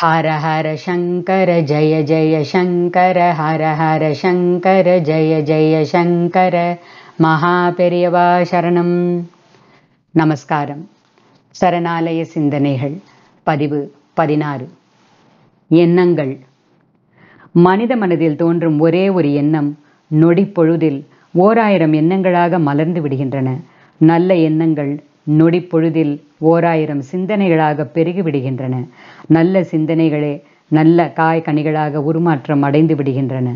ஹர ஹர சங்கர ஜய ஜய சங்கர ஹர ஹர சங்கர ஜய ஜய சங்கர மகா பெரியவா சரணம் நமஸ்காரம் சரணாலய சிந்தனைகள் பதிவு பதினாறு எண்ணங்கள் மனித மனதில் தோன்றும் ஒரே ஒரு எண்ணம் நொடி பொழுதில் ஓராயிரம் எண்ணங்களாக மலர்ந்து விடுகின்றன நல்ல எண்ணங்கள் நொடிப்பொழுதில் ஓராயிரம் சிந்தனைகளாக பெருகிவிடுகின்றன நல்ல சிந்தனைகளே நல்ல காய் கனிகளாக உருமாற்றம் அடைந்து விடுகின்றன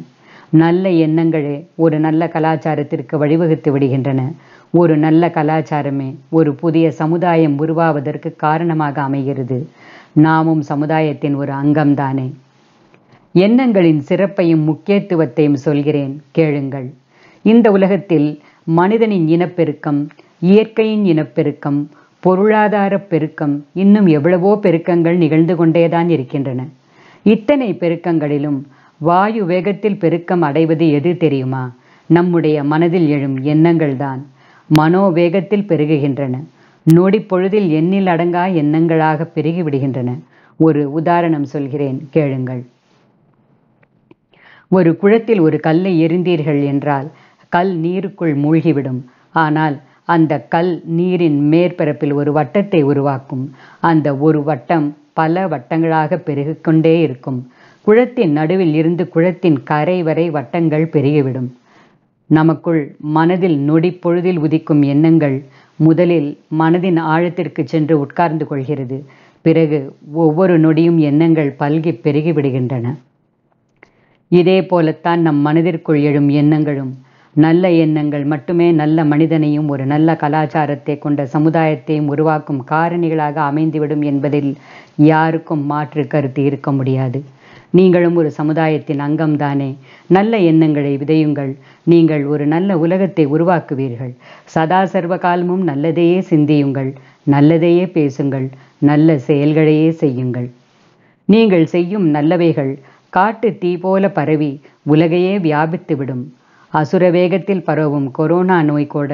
நல்ல எண்ணங்களே ஒரு நல்ல கலாச்சாரத்திற்கு வழிவகுத்து விடுகின்றன ஒரு நல்ல கலாச்சாரமே ஒரு புதிய சமுதாயம் உருவாவதற்கு காரணமாக அமைகிறது நாமும் சமுதாயத்தின் ஒரு அங்கம்தானே எண்ணங்களின் சிறப்பையும் முக்கியத்துவத்தையும் சொல்கிறேன் கேளுங்கள் இந்த உலகத்தில் மனிதனின் இனப்பெருக்கம் இயற்கையின் இனப்பெருக்கம் பொருளாதார பெருக்கம் இன்னும் எவ்வளவோ பெருக்கங்கள் நிகழ்ந்து கொண்டேதான் இருக்கின்றன இத்தனை பெருக்கங்களிலும் வாயு வேகத்தில் பெருக்கம் அடைவது எது தெரியுமா நம்முடைய மனதில் எழும் எண்ணங்கள்தான் மனோ வேகத்தில் பெருகுகின்றன நொடி பொழுதில் எண்ணில் அடங்கா எண்ணங்களாக பெருகிவிடுகின்றன ஒரு உதாரணம் சொல்கிறேன் கேளுங்கள் ஒரு குளத்தில் ஒரு கல்லை எரிந்தீர்கள் என்றால் கல் நீருக்குள் மூழ்கிவிடும் ஆனால் அந்த கல் நீரின் மேற்பரப்பில் ஒரு வட்டத்தை உருவாக்கும் அந்த ஒரு வட்டம் பல வட்டங்களாக பெருகிக்கொண்டே இருக்கும் குளத்தின் நடுவில் இருந்து குளத்தின் கரை வரை வட்டங்கள் பெருகிவிடும் நமக்குள் மனதில் நொடி பொழுதில் உதிக்கும் எண்ணங்கள் முதலில் மனதின் ஆழத்திற்கு சென்று உட்கார்ந்து கொள்கிறது பிறகு ஒவ்வொரு நொடியும் எண்ணங்கள் பல்கி பெருகிவிடுகின்றன இதே போலத்தான் நம் மனதிற்குள் எழும் எண்ணங்களும் நல்ல எண்ணங்கள் மட்டுமே நல்ல மனிதனையும் ஒரு நல்ல கலாச்சாரத்தை கொண்ட சமுதாயத்தையும் உருவாக்கும் காரணிகளாக அமைந்துவிடும் என்பதில் யாருக்கும் மாற்று கருத்து இருக்க முடியாது நீங்களும் ஒரு சமுதாயத்தின் அங்கம்தானே நல்ல எண்ணங்களை விதையுங்கள் நீங்கள் ஒரு நல்ல உலகத்தை உருவாக்குவீர்கள் சதா சர்வ காலமும் நல்லதையே சிந்தியுங்கள் நல்லதையே பேசுங்கள் நல்ல செயல்களையே செய்யுங்கள் நீங்கள் செய்யும் நல்லவைகள் காட்டு தீ போல பரவி உலகையே வியாபித்துவிடும் அசுர வேகத்தில் பரவும் கொரோனா நோய் கூட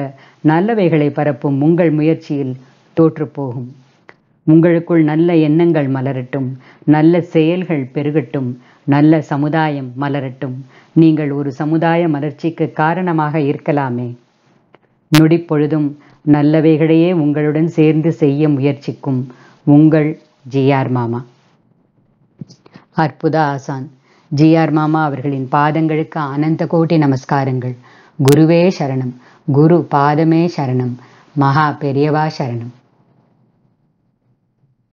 நல்லவைகளை பரப்பும் உங்கள் முயற்சியில் தோற்றுப்போகும் உங்களுக்குள் நல்ல எண்ணங்கள் மலரட்டும் நல்ல செயல்கள் பெருகட்டும் நல்ல சமுதாயம் மலரட்டும் நீங்கள் ஒரு சமுதாய மலர்ச்சிக்கு காரணமாக இருக்கலாமே நொடிப்பொழுதும் நல்லவைகளையே உங்களுடன் சேர்ந்து செய்ய முயற்சிக்கும் உங்கள் ஜிஆர் மாமா அற்புதா ஆசான் ஜிஆர் மாமா அவர்களின் பாதங்களுக்கு அனந்த கோட்டி நமஸ்காரங்கள் குருவே சரணம் குரு பாதமே சரணம் மகா பெரியவா சரணம்